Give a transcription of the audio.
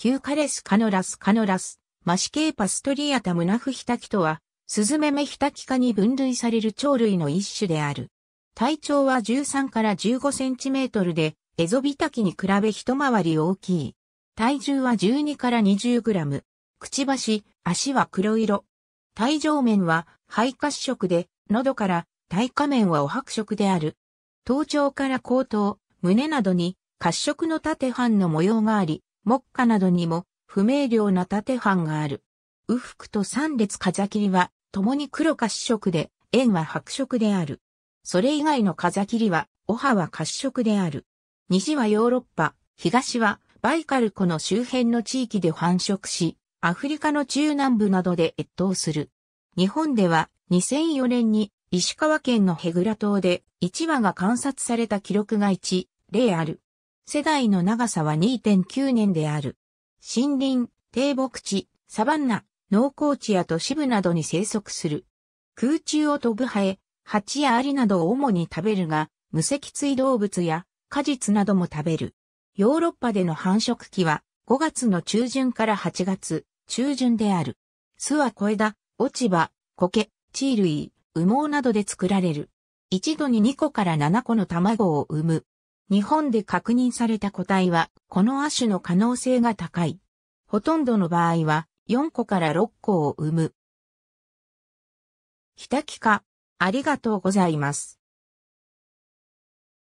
キューカレスカノラスカノラス、マシケーパストリアタムナフヒタキとは、スズメメヒタキ科に分類される鳥類の一種である。体長は13から15センチメートルで、エゾビタキに比べ一回り大きい。体重は12から20グラム。くちばし、足は黒色。体上面は肺褐色で、喉から体下面はお白色である。頭頂から後頭、胸などに褐色の縦半の模様があり、目下などにも不明瞭な縦版がある。右腹と三列風切りは、共に黒か四色で、円は白色である。それ以外の風切りは、おはは褐色である。西はヨーロッパ、東はバイカル湖の周辺の地域で繁殖し、アフリカの中南部などで越冬する。日本では2004年に石川県のヘグラ島で1羽が観察された記録が1例ある。世代の長さは2.9年である。森林、低木地、サバンナ、農耕地や都市部などに生息する。空中を飛ぶハエ、蜂やアリなどを主に食べるが、無脊椎動物や果実なども食べる。ヨーロッパでの繁殖期は5月の中旬から8月中旬である。巣は小枝、落ち葉、苔、地類、羽毛などで作られる。一度に2個から7個の卵を産む。日本で確認された個体は、この亜種の可能性が高い。ほとんどの場合は、4個から6個を生む。ひたきか、ありがとうございます。